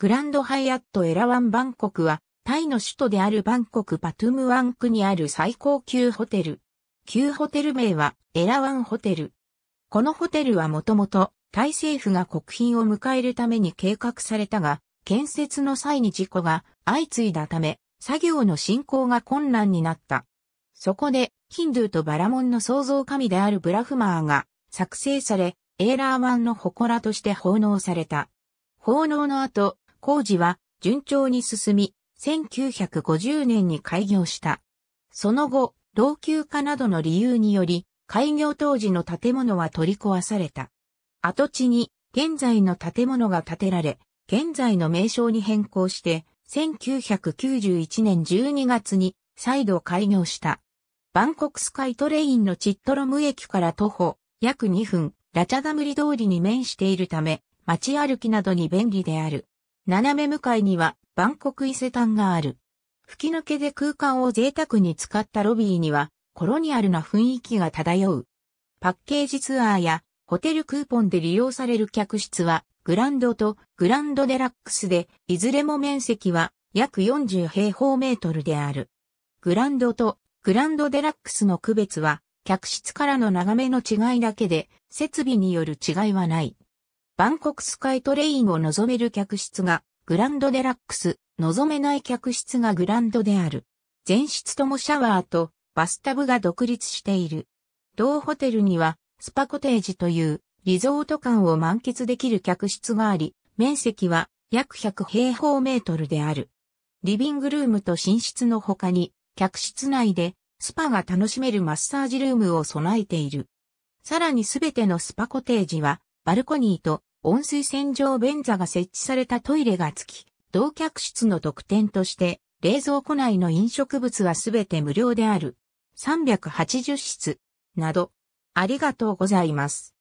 グランドハイアットエラワンバンコクは、タイの首都であるバンコクパトゥムワン区にある最高級ホテル。旧ホテル名はエラワンホテル。このホテルはもともとタイ政府が国賓を迎えるために計画されたが、建設の際に事故が相次いだため、作業の進行が困難になった。そこで、ヒンドゥーとバラモンの創造神であるブラフマーが作成され、エーラーワンの祠として奉納された。奉納の後、工事は順調に進み、1950年に開業した。その後、老朽化などの理由により、開業当時の建物は取り壊された。跡地に現在の建物が建てられ、現在の名称に変更して、1991年12月に再度開業した。バンコクスカイトレインのチットロム駅から徒歩約2分、ラチャダムリ通りに面しているため、街歩きなどに便利である。斜め向かいには、万国伊勢丹がある。吹き抜けで空間を贅沢に使ったロビーには、コロニアルな雰囲気が漂う。パッケージツアーや、ホテルクーポンで利用される客室は、グランドとグランドデラックスで、いずれも面積は約40平方メートルである。グランドとグランドデラックスの区別は、客室からの眺めの違いだけで、設備による違いはない。バンコクスカイトレインを望める客室がグランドデラックス、望めない客室がグランドである。全室ともシャワーとバスタブが独立している。同ホテルにはスパコテージというリゾート感を満喫できる客室があり、面積は約100平方メートルである。リビングルームと寝室の他に、客室内でスパが楽しめるマッサージルームを備えている。さらにすべてのスパコテージは、バルコニーと温水洗浄便座が設置されたトイレが付き、同客室の特典として、冷蔵庫内の飲食物はすべて無料である。380室、など、ありがとうございます。